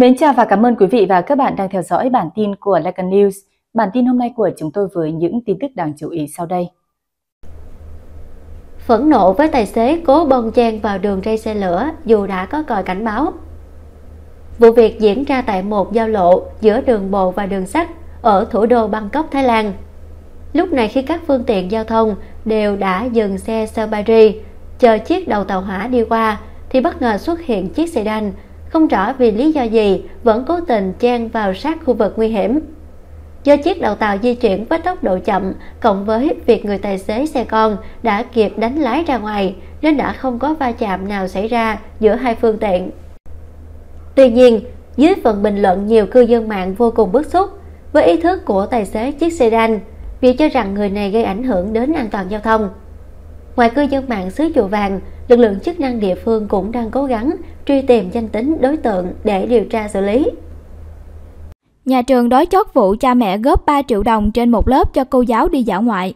Mến chào và cảm ơn quý vị và các bạn đang theo dõi bản tin của Lecan News. Bản tin hôm nay của chúng tôi với những tin tức đáng chú ý sau đây. Phẫn nộ với tài xế cố bông chen vào đường ray xe lửa dù đã có còi cảnh báo. Vụ việc diễn ra tại một giao lộ giữa đường bộ và đường sắt ở thủ đô Bangkok, Thái Lan. Lúc này khi các phương tiện giao thông đều đã dừng xe Sambari chờ chiếc đầu tàu hỏa đi qua thì bất ngờ xuất hiện chiếc sedan đan không rõ vì lý do gì vẫn cố tình chen vào sát khu vực nguy hiểm. Do chiếc đầu tàu di chuyển với tốc độ chậm cộng với việc người tài xế xe con đã kịp đánh lái ra ngoài nên đã không có va chạm nào xảy ra giữa hai phương tiện. Tuy nhiên, dưới phần bình luận nhiều cư dân mạng vô cùng bức xúc với ý thức của tài xế chiếc sedan vì cho rằng người này gây ảnh hưởng đến an toàn giao thông. Ngoài cư dân mạng xứ chùa vàng, lực lượng chức năng địa phương cũng đang cố gắng truy tìm danh tính đối tượng để điều tra xử lý. Nhà trường đối chốt vụ cha mẹ góp 3 triệu đồng trên một lớp cho cô giáo đi dã ngoại.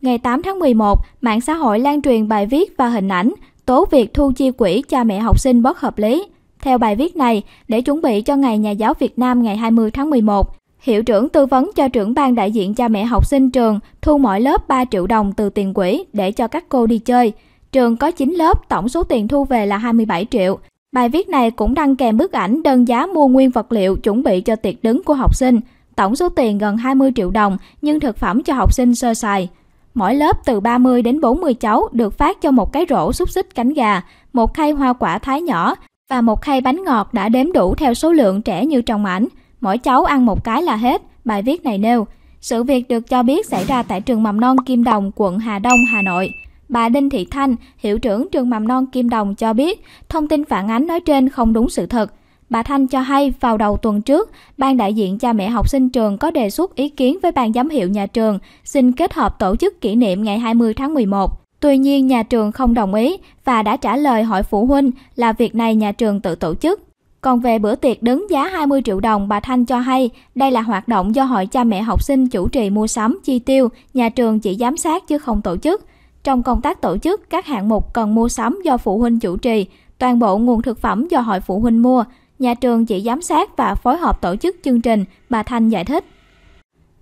Ngày 8 tháng 11, mạng xã hội lan truyền bài viết và hình ảnh tố việc thu chi quỹ cha mẹ học sinh bất hợp lý. Theo bài viết này, để chuẩn bị cho Ngày Nhà giáo Việt Nam ngày 20 tháng 11, Hiệu trưởng tư vấn cho trưởng ban đại diện cha mẹ học sinh trường thu mỗi lớp 3 triệu đồng từ tiền quỹ để cho các cô đi chơi. Trường có 9 lớp, tổng số tiền thu về là 27 triệu. Bài viết này cũng đăng kèm bức ảnh đơn giá mua nguyên vật liệu chuẩn bị cho tiệc đứng của học sinh. Tổng số tiền gần 20 triệu đồng nhưng thực phẩm cho học sinh sơ sài. Mỗi lớp từ 30 đến 40 cháu được phát cho một cái rổ xúc xích cánh gà, một khay hoa quả thái nhỏ và một khay bánh ngọt đã đếm đủ theo số lượng trẻ như trong ảnh mỗi cháu ăn một cái là hết, bài viết này nêu. Sự việc được cho biết xảy ra tại trường mầm non Kim Đồng, quận Hà Đông, Hà Nội. Bà Đinh Thị Thanh, hiệu trưởng trường mầm non Kim Đồng cho biết, thông tin phản ánh nói trên không đúng sự thật. Bà Thanh cho hay vào đầu tuần trước, ban đại diện cha mẹ học sinh trường có đề xuất ý kiến với ban giám hiệu nhà trường xin kết hợp tổ chức kỷ niệm ngày 20 tháng 11. Tuy nhiên nhà trường không đồng ý và đã trả lời hỏi phụ huynh là việc này nhà trường tự tổ chức. Còn về bữa tiệc đứng giá 20 triệu đồng, bà Thanh cho hay đây là hoạt động do hội cha mẹ học sinh chủ trì mua sắm, chi tiêu, nhà trường chỉ giám sát chứ không tổ chức. Trong công tác tổ chức, các hạng mục cần mua sắm do phụ huynh chủ trì, toàn bộ nguồn thực phẩm do hội phụ huynh mua, nhà trường chỉ giám sát và phối hợp tổ chức chương trình, bà Thanh giải thích.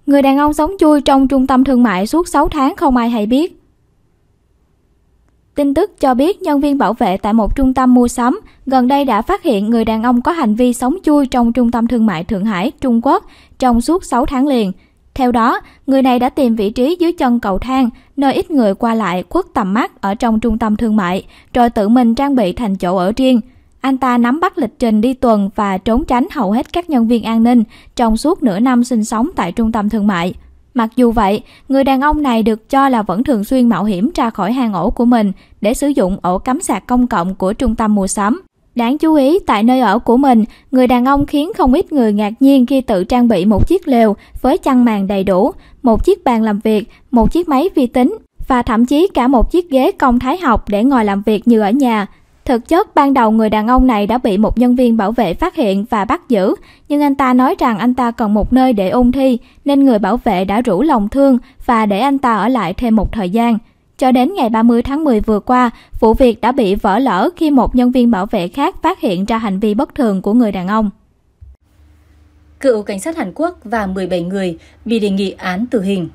Người đàn ông sống chui trong trung tâm thương mại suốt 6 tháng không ai hay biết. Tin tức cho biết nhân viên bảo vệ tại một trung tâm mua sắm gần đây đã phát hiện người đàn ông có hành vi sống chui trong trung tâm thương mại Thượng Hải, Trung Quốc trong suốt 6 tháng liền. Theo đó, người này đã tìm vị trí dưới chân cầu thang, nơi ít người qua lại khuất tầm mắt ở trong trung tâm thương mại, rồi tự mình trang bị thành chỗ ở riêng. Anh ta nắm bắt lịch trình đi tuần và trốn tránh hầu hết các nhân viên an ninh trong suốt nửa năm sinh sống tại trung tâm thương mại. Mặc dù vậy, người đàn ông này được cho là vẫn thường xuyên mạo hiểm ra khỏi hang ổ của mình để sử dụng ổ cắm sạc công cộng của trung tâm mua sắm. Đáng chú ý, tại nơi ở của mình, người đàn ông khiến không ít người ngạc nhiên khi tự trang bị một chiếc lều với chăn màn đầy đủ, một chiếc bàn làm việc, một chiếc máy vi tính và thậm chí cả một chiếc ghế công thái học để ngồi làm việc như ở nhà. Thực chất ban đầu người đàn ông này đã bị một nhân viên bảo vệ phát hiện và bắt giữ, nhưng anh ta nói rằng anh ta cần một nơi để ôn thi nên người bảo vệ đã rủ lòng thương và để anh ta ở lại thêm một thời gian. Cho đến ngày 30 tháng 10 vừa qua, vụ việc đã bị vỡ lở khi một nhân viên bảo vệ khác phát hiện ra hành vi bất thường của người đàn ông. Cựu cảnh sát Hàn Quốc và 17 người bị đề nghị án tử hình.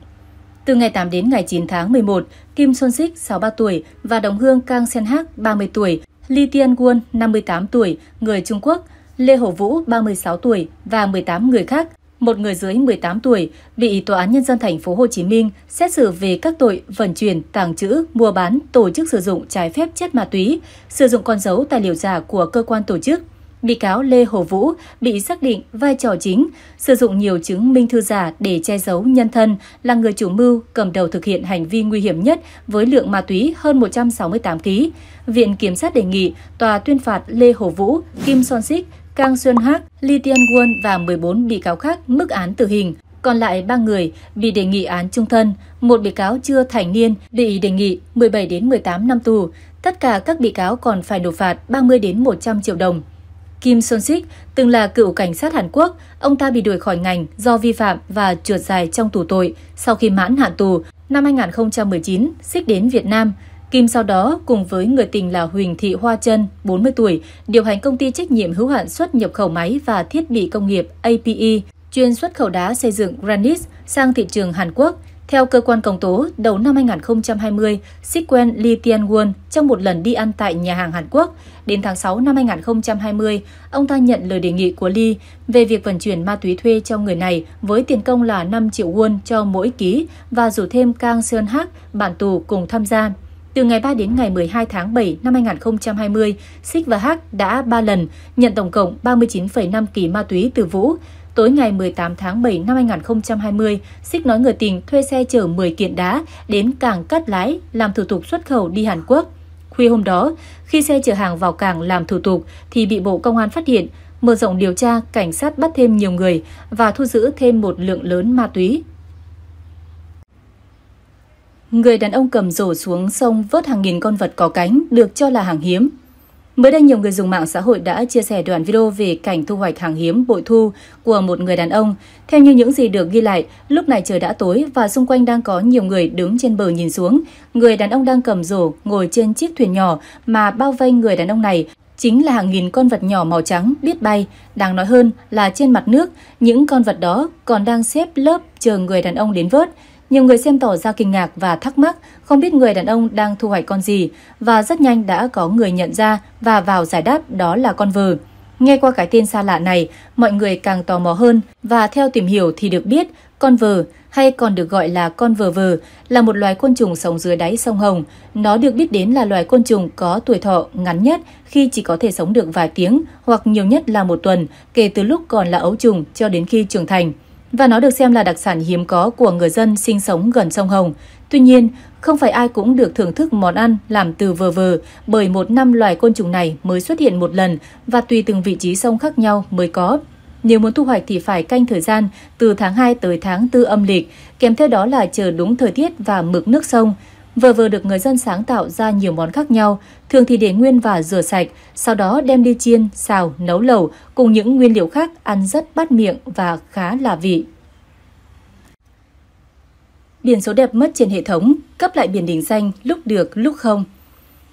Từ ngày 8 đến ngày 9 tháng 11, Kim Son Sik, 63 tuổi và đồng hương Kang Sen Hak, 30 tuổi, Li Tianguan, 58 tuổi, người Trung Quốc, Lê Hồ Vũ, 36 tuổi và 18 người khác, một người dưới 18 tuổi, bị Tòa án Nhân dân thành phố Hồ Chí Minh xét xử về các tội vận chuyển, tàng trữ, mua bán, tổ chức sử dụng trái phép chất ma túy, sử dụng con dấu tài liệu giả của cơ quan tổ chức bị cáo Lê Hồ Vũ bị xác định vai trò chính, sử dụng nhiều chứng minh thư giả để che giấu nhân thân, là người chủ mưu cầm đầu thực hiện hành vi nguy hiểm nhất với lượng ma túy hơn 168 kg. Viện Kiểm sát đề nghị tòa tuyên phạt Lê Hồ Vũ, Kim Son Sik, Kang Xuân Hắc, Lee Tian Won và 14 bị cáo khác mức án tử hình. Còn lại 3 người bị đề nghị án trung thân, một bị cáo chưa thành niên bị đề nghị 17 đến 18 năm tù. Tất cả các bị cáo còn phải nộp phạt 30 đến 100 triệu đồng. Kim Son Sik, từng là cựu cảnh sát Hàn Quốc, ông ta bị đuổi khỏi ngành do vi phạm và trượt dài trong tù tội. Sau khi mãn hạn tù, năm 2019, Sik đến Việt Nam. Kim sau đó cùng với người tình là Huỳnh Thị Hoa Trân, 40 tuổi, điều hành công ty trách nhiệm hữu hạn xuất nhập khẩu máy và thiết bị công nghiệp APE, chuyên xuất khẩu đá xây dựng Granite sang thị trường Hàn Quốc. Theo cơ quan công tố, đầu năm 2020, Sequen Lee Tian-won trong một lần đi ăn tại nhà hàng Hàn Quốc, đến tháng 6 năm 2020, ông ta nhận lời đề nghị của Lee về việc vận chuyển ma túy thuê cho người này với tiền công là 5 triệu won cho mỗi ký và rủ thêm Kang Seon Hak, bản tù cùng tham gia. Từ ngày 3 đến ngày 12 tháng 7 năm 2020, Sik và Hak đã 3 lần nhận tổng cộng 39,5 kỳ ma túy từ Vũ, Tối ngày 18 tháng 7 năm 2020, Xích nói người tình thuê xe chở 10 kiện đá đến cảng Cát Lái làm thủ tục xuất khẩu đi Hàn Quốc. Khuya hôm đó, khi xe chở hàng vào cảng làm thủ tục thì bị Bộ Công an phát hiện. Mở rộng điều tra, cảnh sát bắt thêm nhiều người và thu giữ thêm một lượng lớn ma túy. Người đàn ông cầm rổ xuống sông vớt hàng nghìn con vật có cánh được cho là hàng hiếm, Mới đây, nhiều người dùng mạng xã hội đã chia sẻ đoạn video về cảnh thu hoạch hàng hiếm bội thu của một người đàn ông. Theo như những gì được ghi lại, lúc này trời đã tối và xung quanh đang có nhiều người đứng trên bờ nhìn xuống. Người đàn ông đang cầm rổ ngồi trên chiếc thuyền nhỏ mà bao vây người đàn ông này chính là hàng nghìn con vật nhỏ màu trắng biết bay. Đáng nói hơn là trên mặt nước, những con vật đó còn đang xếp lớp chờ người đàn ông đến vớt. Nhiều người xem tỏ ra kinh ngạc và thắc mắc, không biết người đàn ông đang thu hoạch con gì và rất nhanh đã có người nhận ra và vào giải đáp đó là con vừ. Nghe qua cái tên xa lạ này, mọi người càng tò mò hơn và theo tìm hiểu thì được biết con vừ hay còn được gọi là con vờ vờ là một loài côn trùng sống dưới đáy sông Hồng. Nó được biết đến là loài côn trùng có tuổi thọ ngắn nhất khi chỉ có thể sống được vài tiếng hoặc nhiều nhất là một tuần kể từ lúc còn là ấu trùng cho đến khi trưởng thành và nó được xem là đặc sản hiếm có của người dân sinh sống gần sông Hồng. Tuy nhiên, không phải ai cũng được thưởng thức món ăn làm từ vờ vờ bởi một năm loài côn trùng này mới xuất hiện một lần và tùy từng vị trí sông khác nhau mới có. Nếu muốn thu hoạch thì phải canh thời gian từ tháng 2 tới tháng 4 âm lịch, kèm theo đó là chờ đúng thời tiết và mực nước sông – vừa vừa được người dân sáng tạo ra nhiều món khác nhau, thường thì để nguyên và rửa sạch, sau đó đem đi chiên, xào, nấu lẩu cùng những nguyên liệu khác ăn rất bắt miệng và khá là vị. Biển số đẹp mất trên hệ thống, cấp lại biển đỉnh danh lúc được lúc không.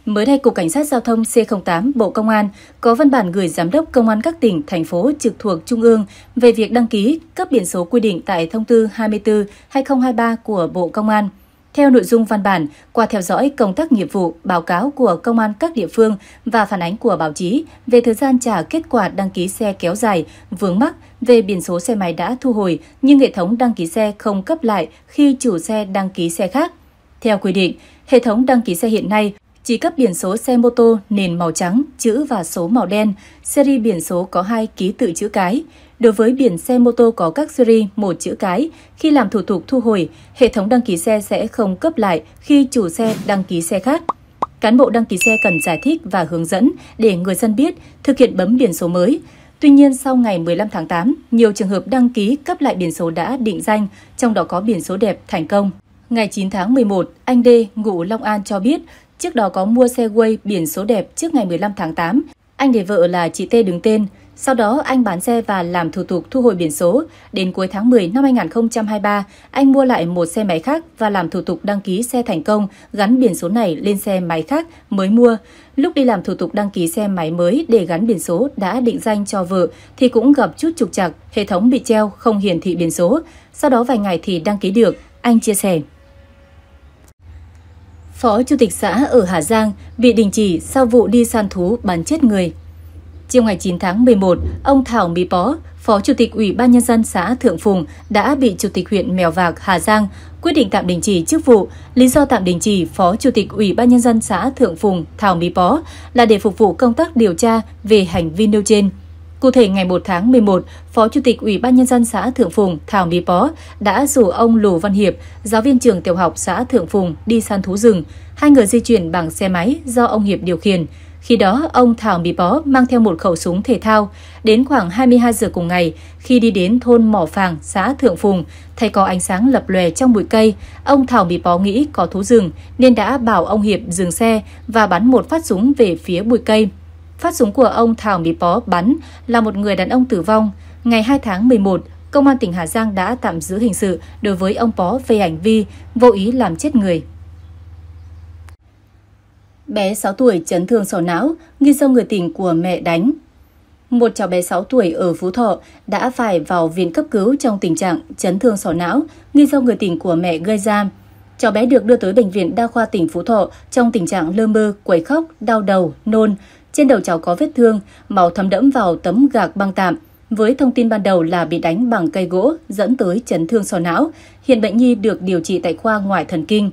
Mới đây, Cục Cảnh sát Giao thông C08 Bộ Công an có văn bản gửi Giám đốc Công an các tỉnh, thành phố trực thuộc Trung ương về việc đăng ký cấp biển số quy định tại Thông tư 24-2023 của Bộ Công an. Theo nội dung văn bản, qua theo dõi công tác nghiệp vụ, báo cáo của công an các địa phương và phản ánh của báo chí về thời gian trả kết quả đăng ký xe kéo dài, vướng mắc về biển số xe máy đã thu hồi nhưng hệ thống đăng ký xe không cấp lại khi chủ xe đăng ký xe khác. Theo quy định, hệ thống đăng ký xe hiện nay chỉ cấp biển số xe mô tô nền màu trắng, chữ và số màu đen, series biển số có hai ký tự chữ cái. Đối với biển xe mô tô có các series một chữ cái, khi làm thủ tục thu hồi, hệ thống đăng ký xe sẽ không cấp lại khi chủ xe đăng ký xe khác. Cán bộ đăng ký xe cần giải thích và hướng dẫn để người dân biết thực hiện bấm biển số mới. Tuy nhiên, sau ngày 15 tháng 8, nhiều trường hợp đăng ký cấp lại biển số đã định danh, trong đó có biển số đẹp thành công. Ngày 9 tháng 11, anh D, ngụ Long An cho biết Trước đó có mua xe Way biển số đẹp trước ngày 15 tháng 8. Anh để vợ là chị T đứng tên. Sau đó anh bán xe và làm thủ tục thu hồi biển số. Đến cuối tháng 10 năm 2023, anh mua lại một xe máy khác và làm thủ tục đăng ký xe thành công, gắn biển số này lên xe máy khác mới mua. Lúc đi làm thủ tục đăng ký xe máy mới để gắn biển số đã định danh cho vợ thì cũng gặp chút trục trặc, hệ thống bị treo không hiển thị biển số. Sau đó vài ngày thì đăng ký được, anh chia sẻ. Phó Chủ tịch xã ở Hà Giang bị đình chỉ sau vụ đi săn thú bắn chết người. Chiều ngày 9 tháng 11, ông Thảo Mỹ Bó, Phó Chủ tịch Ủy ban Nhân dân xã Thượng Phùng đã bị Chủ tịch huyện Mèo Vạc, Hà Giang quyết định tạm đình chỉ chức vụ. Lý do tạm đình chỉ Phó Chủ tịch Ủy ban Nhân dân xã Thượng Phùng Thảo Mỹ Bó là để phục vụ công tác điều tra về hành vi nêu trên. Cụ thể, ngày 1 tháng 11, Phó Chủ tịch Ủy ban Nhân dân xã Thượng Phùng Thảo Mí Pó đã rủ ông Lù Văn Hiệp, giáo viên trường tiểu học xã Thượng Phùng đi săn thú rừng. Hai người di chuyển bằng xe máy do ông Hiệp điều khiển. Khi đó, ông Thảo Mí Bó mang theo một khẩu súng thể thao. Đến khoảng 22 giờ cùng ngày, khi đi đến thôn Mỏ Phàng, xã Thượng Phùng, thấy có ánh sáng lập lòe trong bụi cây, ông Thảo Mí Bó nghĩ có thú rừng nên đã bảo ông Hiệp dừng xe và bắn một phát súng về phía bụi cây. Phát súng của ông Thảo Mí Pó bắn là một người đàn ông tử vong. Ngày 2 tháng 11, Công an tỉnh Hà Giang đã tạm giữ hình sự đối với ông Pó về hành vi vô ý làm chết người. Bé 6 tuổi chấn thương sọ não, nghi do người tình của mẹ đánh. Một cháu bé 6 tuổi ở Phú Thọ đã phải vào viện cấp cứu trong tình trạng chấn thương sọ não, nghi do người tình của mẹ gây ra. Cháu bé được đưa tới bệnh viện đa khoa tỉnh Phú Thọ trong tình trạng lơ mơ, quấy khóc, đau đầu, nôn, trên đầu cháu có vết thương, máu thấm đẫm vào tấm gạc băng tạm. Với thông tin ban đầu là bị đánh bằng cây gỗ dẫn tới chấn thương sọ não, hiện bệnh nhi được điều trị tại khoa ngoại thần kinh.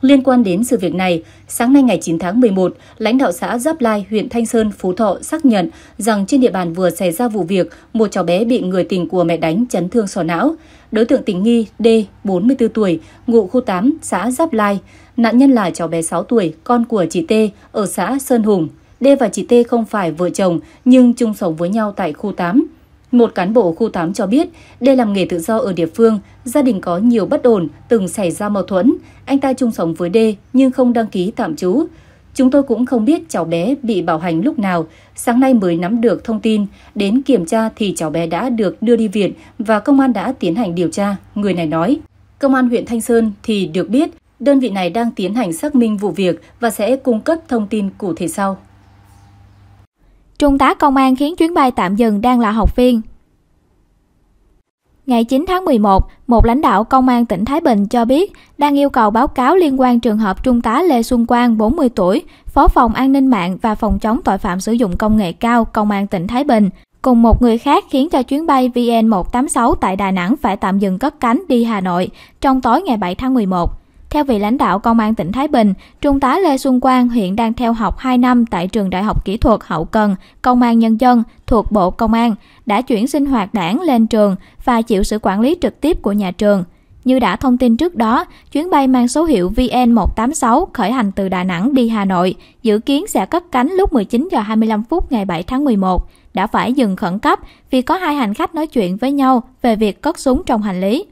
Liên quan đến sự việc này, sáng nay ngày 9 tháng 11, lãnh đạo xã Giáp Lai, huyện Thanh Sơn, Phú Thọ xác nhận rằng trên địa bàn vừa xảy ra vụ việc một cháu bé bị người tình của mẹ đánh chấn thương sọ não. Đối tượng tình nghi D, 44 tuổi, ngụ khu 8, xã Giáp Lai. Nạn nhân là cháu bé 6 tuổi, con của chị T ở xã Sơn Hùng, D và chị T không phải vợ chồng nhưng chung sống với nhau tại khu 8. Một cán bộ khu 8 cho biết, D làm nghề tự do ở địa phương, gia đình có nhiều bất ổn, từng xảy ra mâu thuẫn. Anh ta chung sống với D nhưng không đăng ký tạm trú. Chúng tôi cũng không biết cháu bé bị bảo hành lúc nào, sáng nay mới nắm được thông tin, đến kiểm tra thì cháu bé đã được đưa đi viện và công an đã tiến hành điều tra, người này nói. Công an huyện Thanh Sơn thì được biết, đơn vị này đang tiến hành xác minh vụ việc và sẽ cung cấp thông tin cụ thể sau. Trung tá công an khiến chuyến bay tạm dừng đang là học viên. Ngày 9 tháng 11, một lãnh đạo công an tỉnh Thái Bình cho biết đang yêu cầu báo cáo liên quan trường hợp Trung tá Lê Xuân Quang, 40 tuổi, Phó phòng An ninh mạng và Phòng chống tội phạm sử dụng công nghệ cao Công an tỉnh Thái Bình cùng một người khác khiến cho chuyến bay VN186 tại Đà Nẵng phải tạm dừng cất cánh đi Hà Nội trong tối ngày 7 tháng 11. Theo vị lãnh đạo Công an tỉnh Thái Bình, Trung tá Lê Xuân Quang hiện đang theo học 2 năm tại trường Đại học Kỹ thuật Hậu Cần, Công an Nhân dân thuộc Bộ Công an, đã chuyển sinh hoạt đảng lên trường và chịu sự quản lý trực tiếp của nhà trường. Như đã thông tin trước đó, chuyến bay mang số hiệu VN186 khởi hành từ Đà Nẵng đi Hà Nội, dự kiến sẽ cất cánh lúc 19 giờ 25 phút ngày 7 tháng 11, đã phải dừng khẩn cấp vì có hai hành khách nói chuyện với nhau về việc cất súng trong hành lý.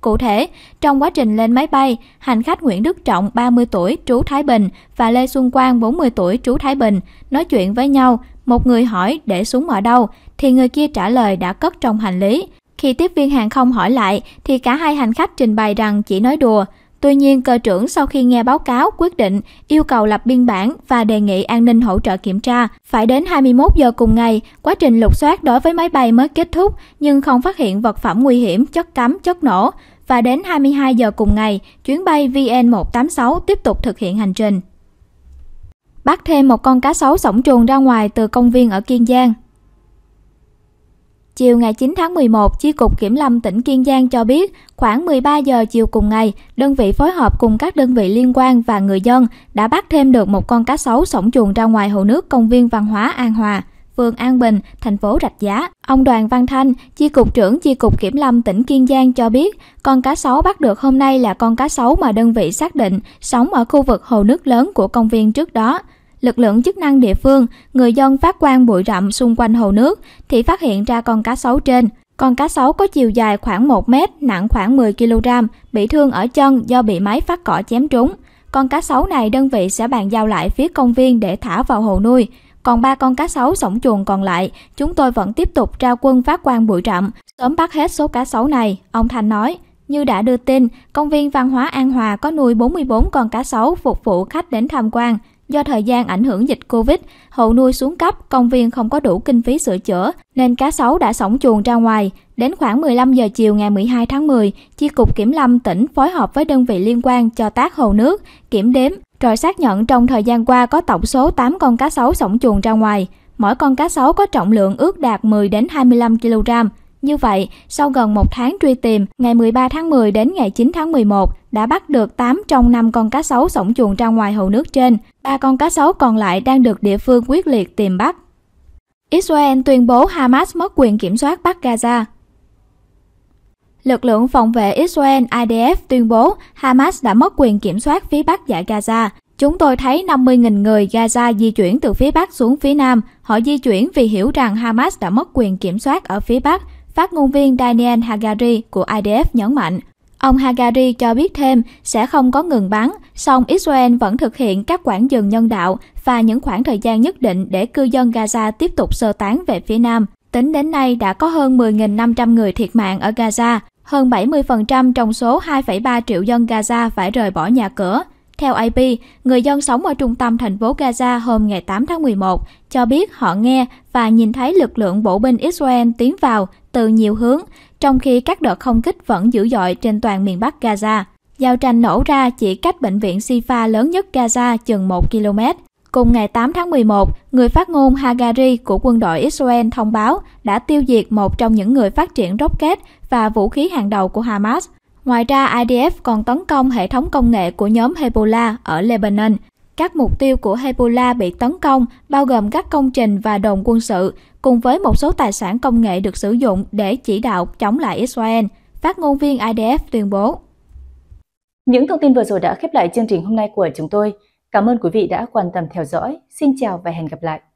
Cụ thể, trong quá trình lên máy bay, hành khách Nguyễn Đức Trọng 30 tuổi trú Thái Bình và Lê Xuân Quang 40 tuổi trú Thái Bình nói chuyện với nhau, một người hỏi để súng ở đâu thì người kia trả lời đã cất trong hành lý. Khi tiếp viên hàng không hỏi lại thì cả hai hành khách trình bày rằng chỉ nói đùa, Tuy nhiên, cơ trưởng sau khi nghe báo cáo quyết định yêu cầu lập biên bản và đề nghị an ninh hỗ trợ kiểm tra. Phải đến 21 giờ cùng ngày, quá trình lục soát đối với máy bay mới kết thúc nhưng không phát hiện vật phẩm nguy hiểm, chất cấm, chất nổ. Và đến 22 giờ cùng ngày, chuyến bay VN186 tiếp tục thực hiện hành trình. Bắt thêm một con cá sấu sổng chuồng ra ngoài từ công viên ở Kiên Giang. Chiều ngày 9 tháng 11, Chi cục Kiểm lâm tỉnh Kiên Giang cho biết, khoảng 13 giờ chiều cùng ngày, đơn vị phối hợp cùng các đơn vị liên quan và người dân đã bắt thêm được một con cá sấu sổng chuồng ra ngoài hồ nước công viên văn hóa An Hòa phường An Bình, thành phố Rạch Giá. Ông Đoàn Văn Thanh, chi cục trưởng chi cục Kiểm lâm tỉnh Kiên Giang cho biết, con cá sấu bắt được hôm nay là con cá sấu mà đơn vị xác định sống ở khu vực hồ nước lớn của công viên trước đó lực lượng chức năng địa phương, người dân phát quang bụi rậm xung quanh hồ nước thì phát hiện ra con cá sấu trên. Con cá sấu có chiều dài khoảng 1 mét, nặng khoảng 10 kg, bị thương ở chân do bị máy phát cỏ chém trúng. Con cá sấu này đơn vị sẽ bàn giao lại phía công viên để thả vào hồ nuôi. Còn ba con cá sấu sống chuồng còn lại, chúng tôi vẫn tiếp tục trao quân phát quang bụi rậm, sớm bắt hết số cá sấu này, ông Thành nói. Như đã đưa tin, công viên văn hóa An Hòa có nuôi 44 con cá sấu phục vụ khách đến tham quan. Do thời gian ảnh hưởng dịch Covid, hộ nuôi xuống cấp, công viên không có đủ kinh phí sửa chữa, nên cá sấu đã sống chuồng ra ngoài. Đến khoảng 15 giờ chiều ngày 12 tháng 10, Chi cục Kiểm lâm tỉnh phối hợp với đơn vị liên quan cho tác hồ nước, kiểm đếm, rồi xác nhận trong thời gian qua có tổng số 8 con cá sấu sống chuồng ra ngoài. Mỗi con cá sấu có trọng lượng ước đạt 10 đến 25 kg. Như vậy, sau gần một tháng truy tìm, ngày 13 tháng 10 đến ngày 9 tháng 11 đã bắt được 8 trong 5 con cá sấu sổng chuồng ra ngoài hồ nước trên. Ba con cá sấu còn lại đang được địa phương quyết liệt tìm bắt. Israel tuyên bố Hamas mất quyền kiểm soát Bắc Gaza. Lực lượng phòng vệ Israel IDF tuyên bố Hamas đã mất quyền kiểm soát phía bắc giải Gaza. Chúng tôi thấy 50.000 người Gaza di chuyển từ phía bắc xuống phía nam. Họ di chuyển vì hiểu rằng Hamas đã mất quyền kiểm soát ở phía bắc Phát ngôn viên Daniel Hagari của IDF nhấn mạnh, ông Hagari cho biết thêm sẽ không có ngừng bắn, song Israel vẫn thực hiện các quãng dừng nhân đạo và những khoảng thời gian nhất định để cư dân Gaza tiếp tục sơ tán về phía nam. Tính đến nay đã có hơn 10.500 người thiệt mạng ở Gaza, hơn 70% trong số 2,3 triệu dân Gaza phải rời bỏ nhà cửa, theo AP, người dân sống ở trung tâm thành phố Gaza hôm ngày 8 tháng 11 cho biết họ nghe và nhìn thấy lực lượng bộ binh Israel tiến vào từ nhiều hướng, trong khi các đợt không kích vẫn dữ dội trên toàn miền Bắc Gaza. Giao tranh nổ ra chỉ cách bệnh viện Sifa lớn nhất Gaza chừng 1 km. Cùng ngày 8 tháng 11, người phát ngôn Hagari của quân đội Israel thông báo đã tiêu diệt một trong những người phát triển rocket và vũ khí hàng đầu của Hamas – Ngoài ra, IDF còn tấn công hệ thống công nghệ của nhóm Hezbollah ở Lebanon. Các mục tiêu của Hezbollah bị tấn công bao gồm các công trình và đồn quân sự, cùng với một số tài sản công nghệ được sử dụng để chỉ đạo chống lại Israel, phát ngôn viên IDF tuyên bố. Những thông tin vừa rồi đã khép lại chương trình hôm nay của chúng tôi. Cảm ơn quý vị đã quan tâm theo dõi. Xin chào và hẹn gặp lại.